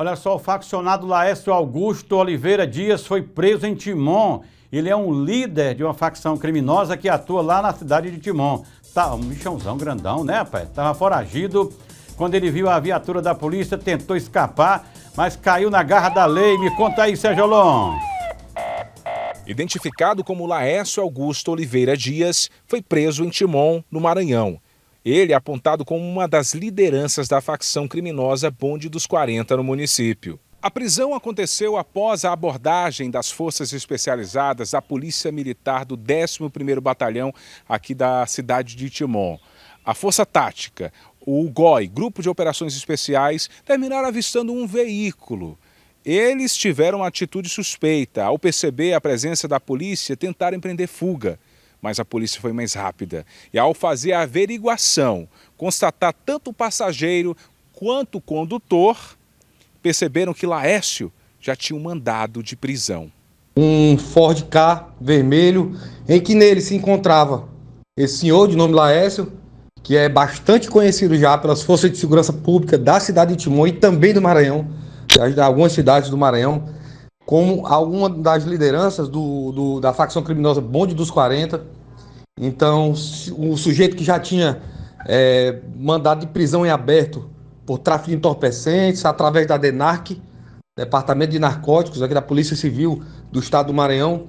Olha só, o faccionado Laércio Augusto Oliveira Dias foi preso em Timon. Ele é um líder de uma facção criminosa que atua lá na cidade de Timon. Tá um bichãozão grandão, né, pai? Tava foragido. Quando ele viu a viatura da polícia, tentou escapar, mas caiu na garra da lei. Me conta aí, Sérgio Lom. Identificado como Laércio Augusto Oliveira Dias, foi preso em Timon, no Maranhão. Ele é apontado como uma das lideranças da facção criminosa Bonde dos 40 no município. A prisão aconteceu após a abordagem das forças especializadas da Polícia Militar do 11º Batalhão aqui da cidade de Timon. A Força Tática, o GOI, Grupo de Operações Especiais, terminaram avistando um veículo. Eles tiveram atitude suspeita. Ao perceber a presença da polícia, tentaram empreender fuga mas a polícia foi mais rápida. E ao fazer a averiguação, constatar tanto o passageiro quanto o condutor, perceberam que Laércio já tinha um mandado de prisão. Um Ford K vermelho, em que nele se encontrava esse senhor de nome Laércio, que é bastante conhecido já pelas forças de segurança pública da cidade de Timon e também do Maranhão, de algumas cidades do Maranhão, como alguma das lideranças do, do, da facção criminosa Bonde dos 40. Então, o sujeito que já tinha é, mandado de prisão em aberto por tráfico de entorpecentes, através da DENARC, Departamento de Narcóticos, aqui da Polícia Civil do Estado do Maranhão.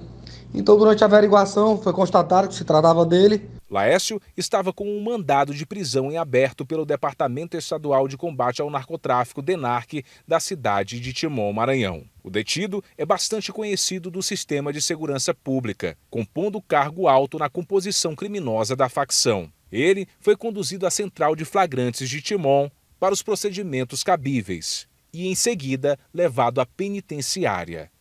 Então, durante a averiguação, foi constatado que se tratava dele Laécio estava com um mandado de prisão em aberto pelo Departamento Estadual de Combate ao Narcotráfico, DENARC, da cidade de Timon, Maranhão. O detido é bastante conhecido do sistema de segurança pública, compondo cargo alto na composição criminosa da facção. Ele foi conduzido à Central de Flagrantes de Timon para os procedimentos cabíveis e, em seguida, levado à penitenciária.